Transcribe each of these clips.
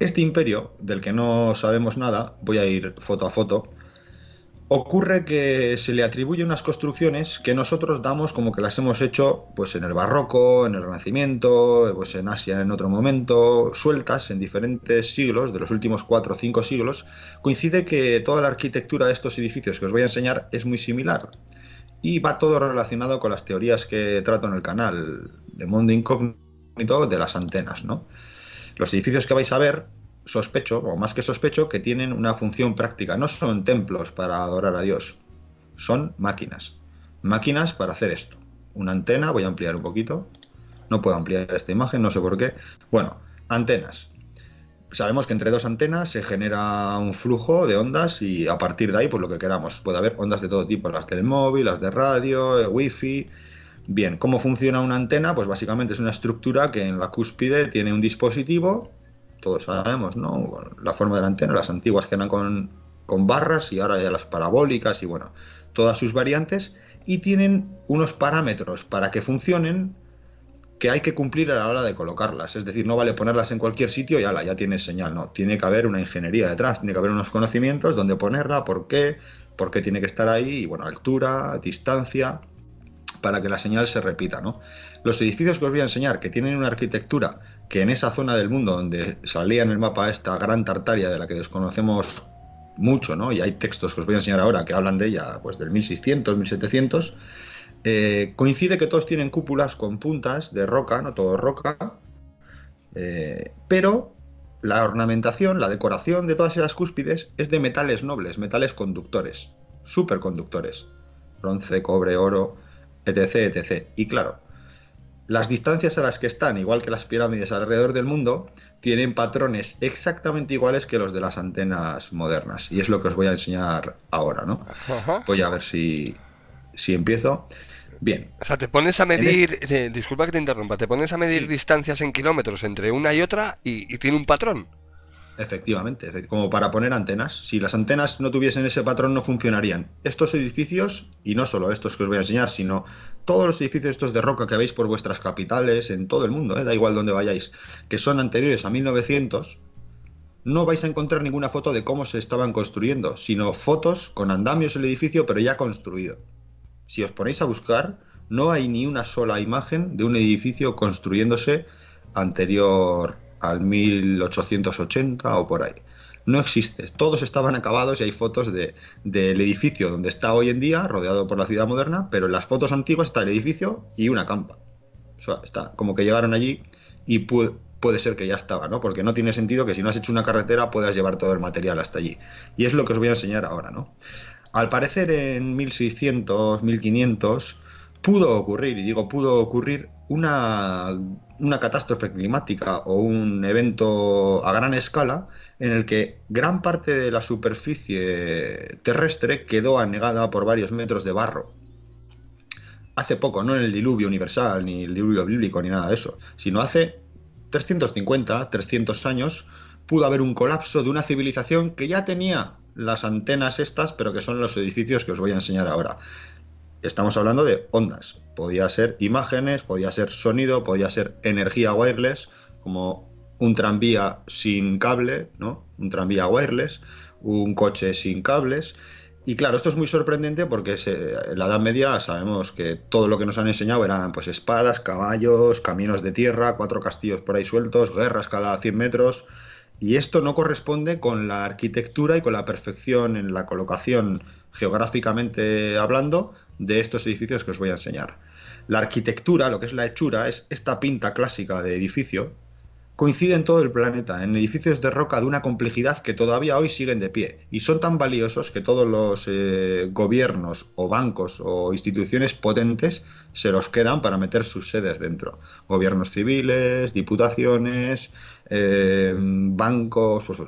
Este imperio, del que no sabemos nada, voy a ir foto a foto, ocurre que se le atribuye unas construcciones que nosotros damos como que las hemos hecho pues en el barroco, en el renacimiento, pues en Asia en otro momento, sueltas en diferentes siglos, de los últimos cuatro o cinco siglos, coincide que toda la arquitectura de estos edificios que os voy a enseñar es muy similar y va todo relacionado con las teorías que trato en el canal de mundo incógnito de las antenas, ¿no? Los edificios que vais a ver, sospecho, o más que sospecho, que tienen una función práctica. No son templos para adorar a Dios, son máquinas. Máquinas para hacer esto. Una antena, voy a ampliar un poquito. No puedo ampliar esta imagen, no sé por qué. Bueno, antenas. Sabemos que entre dos antenas se genera un flujo de ondas y a partir de ahí, pues lo que queramos. Puede haber ondas de todo tipo, las del móvil, las de radio, eh, wifi, Bien, ¿cómo funciona una antena? Pues básicamente es una estructura que en la cúspide tiene un dispositivo, todos sabemos, ¿no? La forma de la antena, las antiguas que eran con, barras y ahora ya las parabólicas y bueno, todas sus variantes, y tienen unos parámetros para que funcionen que hay que cumplir a la hora de colocarlas. Es decir, no vale ponerlas en cualquier sitio y la ya tienes señal. No, tiene que haber una ingeniería detrás, tiene que haber unos conocimientos, dónde ponerla, por qué, por qué tiene que estar ahí, y bueno, altura, distancia para que la señal se repita. ¿no? Los edificios que os voy a enseñar, que tienen una arquitectura que en esa zona del mundo donde salía en el mapa esta gran Tartaria de la que desconocemos mucho, ¿no? y hay textos que os voy a enseñar ahora que hablan de ella pues del 1600, 1700, eh, coincide que todos tienen cúpulas con puntas de roca, no todo roca, eh, pero la ornamentación, la decoración de todas esas cúspides es de metales nobles, metales conductores, superconductores, bronce, cobre, oro, etc, etc. Y claro, las distancias a las que están, igual que las pirámides alrededor del mundo, tienen patrones exactamente iguales que los de las antenas modernas. Y es lo que os voy a enseñar ahora, ¿no? Voy a ver si, si empiezo. Bien. O sea, te pones a medir, este- eh, disculpa que te interrumpa, te pones a medir distancias en kilómetros entre una y otra y tiene un patrón. Efectivamente, como para poner antenas. Si las antenas no tuviesen ese patrón no funcionarían. Estos edificios, y no solo estos que os voy a enseñar, sino todos los edificios estos de roca que veis por vuestras capitales, en todo el mundo, ¿eh? da igual donde vayáis, que son anteriores a 1900, no vais a encontrar ninguna foto de cómo se estaban construyendo, sino fotos con andamios el edificio pero ya construido. Si os ponéis a buscar, no hay ni una sola imagen de un edificio construyéndose anterior al 1880 o por ahí. No existe. Todos estaban acabados y hay fotos del edificio donde está hoy en día, rodeado por la ciudad moderna, pero en las fotos antiguas está el edificio y una campa. O sea, está como que llegaron allí y puede, puede ser que ya estaba, ¿no? Porque no tiene sentido que si no has hecho una carretera puedas llevar todo el material hasta allí. Y es lo que os voy a enseñar ahora, ¿no? Al parecer en 1600, 1500 pudo ocurrir, y digo pudo ocurrir, una una catástrofe climática o un evento a gran escala en el que gran parte de la superficie terrestre quedó anegada por varios metros de barro. Hace poco, no en el diluvio universal, ni el diluvio bíblico, ni nada de eso, sino hace 350, 300 años, pudo haber un colapso de una civilización que ya tenía las antenas estas, pero que son los edificios que os voy a enseñar ahora. Estamos hablando de ondas, podía ser imágenes, podía ser sonido, podía ser energía wireless, como un tranvía sin cable, ¿no? Un tranvía wireless, un coche sin cables. Y claro, esto es muy sorprendente porque en la Edad Media sabemos que todo lo que nos han enseñado eran pues espadas, caballos, caminos de tierra, cuatro castillos por ahí sueltos, guerras cada 100 metros. Y esto no corresponde con la arquitectura y con la perfección en la colocación geográficamente hablando de estos edificios que os voy a enseñar. La arquitectura, lo que es la hechura, es esta pinta clásica de edificio coincide en todo el planeta, en edificios de roca de una complejidad que todavía hoy siguen de pie y son tan valiosos que todos los eh, gobiernos o bancos o instituciones potentes se los quedan para meter sus sedes dentro. Gobiernos civiles, diputaciones, eh, bancos, pues,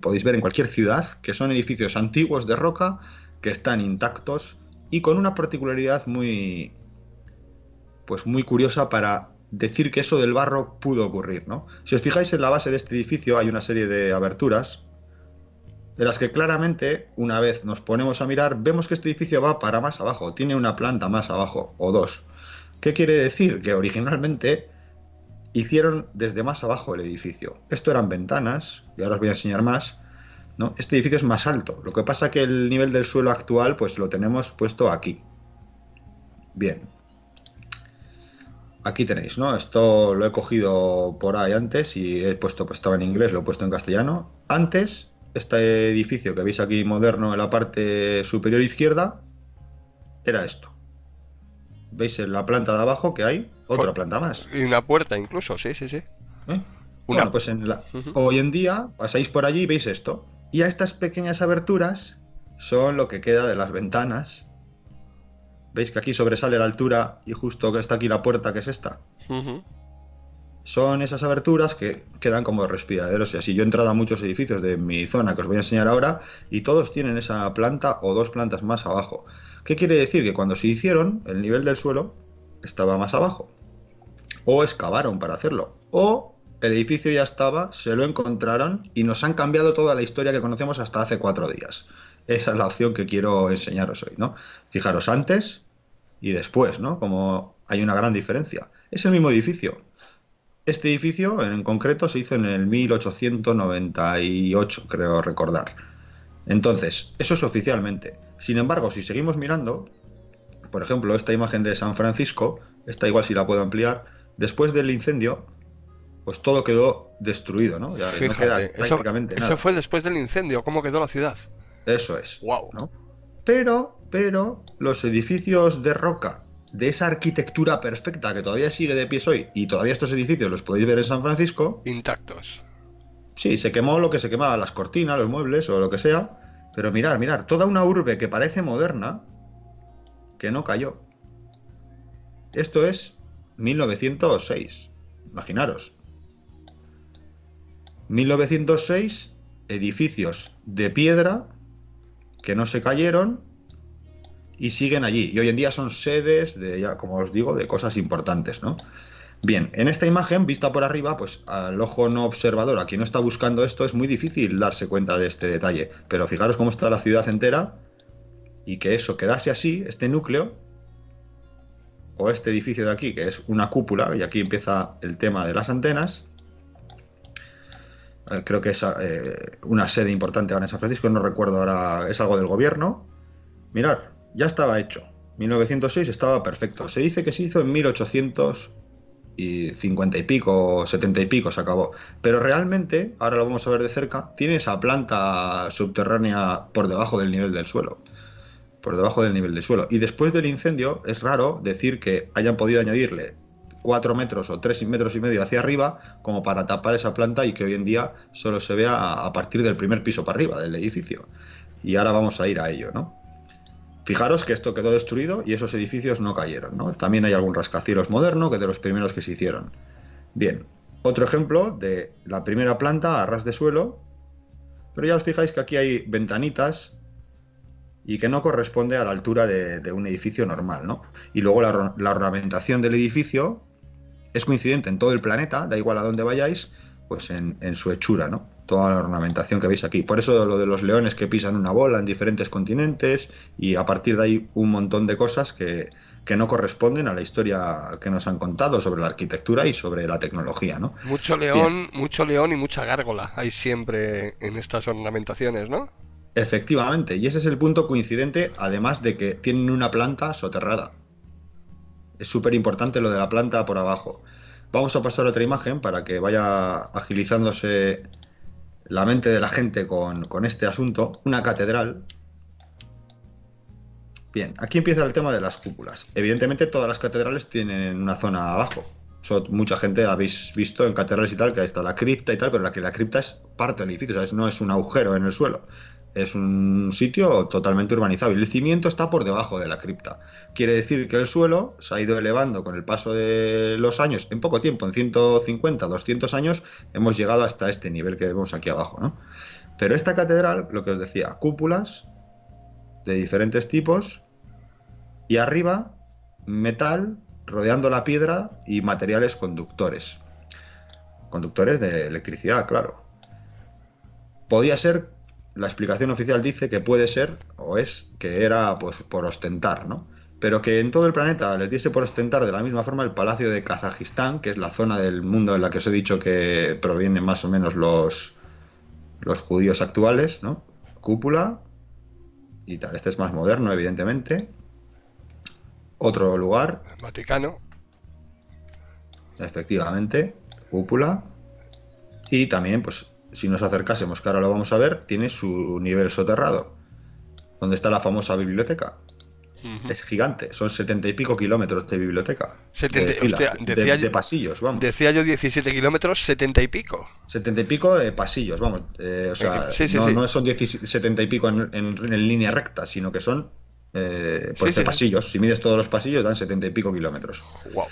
podéis ver en cualquier ciudad que son edificios antiguos de roca que están intactos y con una particularidad muy pues muy curiosa para decir que eso del barro pudo ocurrir, ¿no? Si os fijáis en la base de este edificio hay una serie de aberturas de las que claramente, una vez nos ponemos a mirar, vemos que este edificio va para más abajo, tiene una planta más abajo, o dos. ¿Qué quiere decir? Que originalmente hicieron desde más abajo el edificio. Esto eran ventanas, y ahora os voy a enseñar más. ¿no? Este edificio es más alto, lo que pasa que el nivel del suelo actual pues lo tenemos puesto aquí. Bien, aquí tenéis, ¿no? Esto lo he cogido por ahí antes y he puesto pues estaba en inglés, lo he puesto en castellano. Antes, este edificio que veis aquí moderno en la parte superior izquierda, era esto. ¿Veis en la planta de abajo que hay? Otra planta más. Y una puerta incluso, sí, sí, sí. ¿Eh? Bueno, pues en la, hoy en día pasáis por allí y veis esto. Y a estas pequeñas aberturas son lo que queda de las ventanas ¿Veis que aquí sobresale la altura y justo que está aquí la puerta, que es esta? Son esas aberturas que quedan como respiraderos y así. Yo he entrado a muchos edificios de mi zona que os voy a enseñar ahora y todos tienen esa planta o dos plantas más abajo. ¿Qué quiere decir? Que cuando se hicieron, el nivel del suelo estaba más abajo. O excavaron para hacerlo. O el edificio ya estaba, se lo encontraron y nos han cambiado toda la historia que conocemos hasta hace cuatro días. Esa es la opción que quiero enseñaros hoy, ¿no? Fijaros antes, y después, ¿no? Como hay una gran diferencia. Es el mismo edificio. Este edificio en concreto se hizo en el 1898, creo recordar. Entonces, eso es oficialmente. Sin embargo, si seguimos mirando, por ejemplo, esta imagen de San Francisco, esta igual si la puedo ampliar, después del incendio, pues todo quedó destruido, ¿no? Ya Fíjate, eso, fue después del incendio, ¿cómo quedó la ciudad? Eso es. Wow. ¿no? pero, pero los edificios de roca de esa arquitectura perfecta que todavía sigue de pies hoy y todavía estos edificios los podéis ver en San Francisco. Intactos. Sí, se quemó lo que se quemaba, las cortinas, los muebles o lo que sea. Pero mirar, mirar, toda una urbe que parece moderna, que no cayó. Esto es 1906. Imaginaros. 1906, edificios de piedra que no se cayeron y siguen allí. Y hoy en día son sedes de, como os digo, de cosas importantes, ¿no? Bien, en esta imagen, vista por arriba, pues al ojo no observador, a quien no está buscando esto, es muy difícil darse cuenta de este detalle. Pero fijaros cómo está la ciudad entera y que eso quedase así, este núcleo, o este edificio de aquí, que es una cúpula, y aquí empieza el tema de las antenas, eh, creo que es eh, una sede importante ahora en San Francisco, no recuerdo ahora, es algo del gobierno. Mirar, ya estaba hecho. 1906 estaba perfecto. Se dice que se hizo en 1850 y pico, 70 y pico, se acabó. Pero realmente, ahora lo vamos a ver de cerca, tiene esa planta subterránea por debajo del nivel del suelo. Por debajo del nivel del suelo. Y después del incendio, es raro decir que hayan podido añadirle 4 metros o 3 metros y medio hacia arriba como para tapar esa planta y que hoy en día solo se vea a partir del primer piso para arriba del edificio. Y ahora vamos a ir a ello, ¿no? Fijaros que esto quedó destruido y esos edificios no cayeron, También hay algún rascacielos moderno que de los primeros que se hicieron. Bien, otro ejemplo de la primera planta a ras de suelo, pero ya os fijáis que aquí hay ventanitas y que no corresponde a la altura de, un edificio normal, ¿no? Y luego la, ornamentación del edificio es coincidente en todo el planeta, da igual a dónde vayáis, pues en, su hechura, ¿no? Toda la ornamentación que veis aquí. Por eso lo de los leones que pisan una bola en diferentes continentes y a partir de ahí un montón de cosas que, no corresponden a la historia que nos han contado sobre la arquitectura y sobre la tecnología, ¿no? Mucho león, mucho león y mucha gárgola hay siempre en estas ornamentaciones, ¿no? Efectivamente, y ese es el punto coincidente, además de que tienen una planta soterrada. Es súper importante lo de la planta por abajo. Vamos a pasar otra imagen para que vaya agilizándose la mente de la gente con, con este asunto. Una catedral. Bien, aquí empieza el tema de las cúpulas. Evidentemente todas las catedrales tienen una zona abajo mucha gente habéis visto en catedrales y tal que ha está la cripta y tal, pero la que la cripta es parte del edificio, no es un agujero en el suelo. Es un sitio totalmente urbanizado y el cimiento está por debajo de la cripta. Quiere decir que el suelo se ha ido elevando con el paso de los años, en poco tiempo, en 150, 200 años, hemos llegado hasta este nivel que vemos aquí abajo. Pero esta catedral, lo que os decía, cúpulas de diferentes tipos y arriba metal rodeando la piedra y materiales conductores. Conductores de electricidad, claro. Podía ser, la explicación oficial dice que puede ser, o es, que era pues, por ostentar, ¿no? Pero que en todo el planeta les diese por ostentar de la misma forma el Palacio de Kazajistán, que es la zona del mundo en la que os he dicho que provienen más o menos los, los judíos actuales, ¿no? Cúpula y tal. Este es más moderno, evidentemente otro lugar. Vaticano. Efectivamente, cúpula. Y también, pues, si nos acercásemos, que ahora lo vamos a ver, tiene su nivel soterrado, donde está la famosa biblioteca. Es gigante, son setenta y pico kilómetros de biblioteca. de, pasillos, vamos. Decía yo 17 kilómetros, setenta y pico. Setenta y pico de eh, pasillos, vamos. Eh, o sea, no, son setenta y pico en línea recta, sino que son eh, por este pasillos. Si mides todos los pasillos, dan setenta y pico kilómetros. Wow.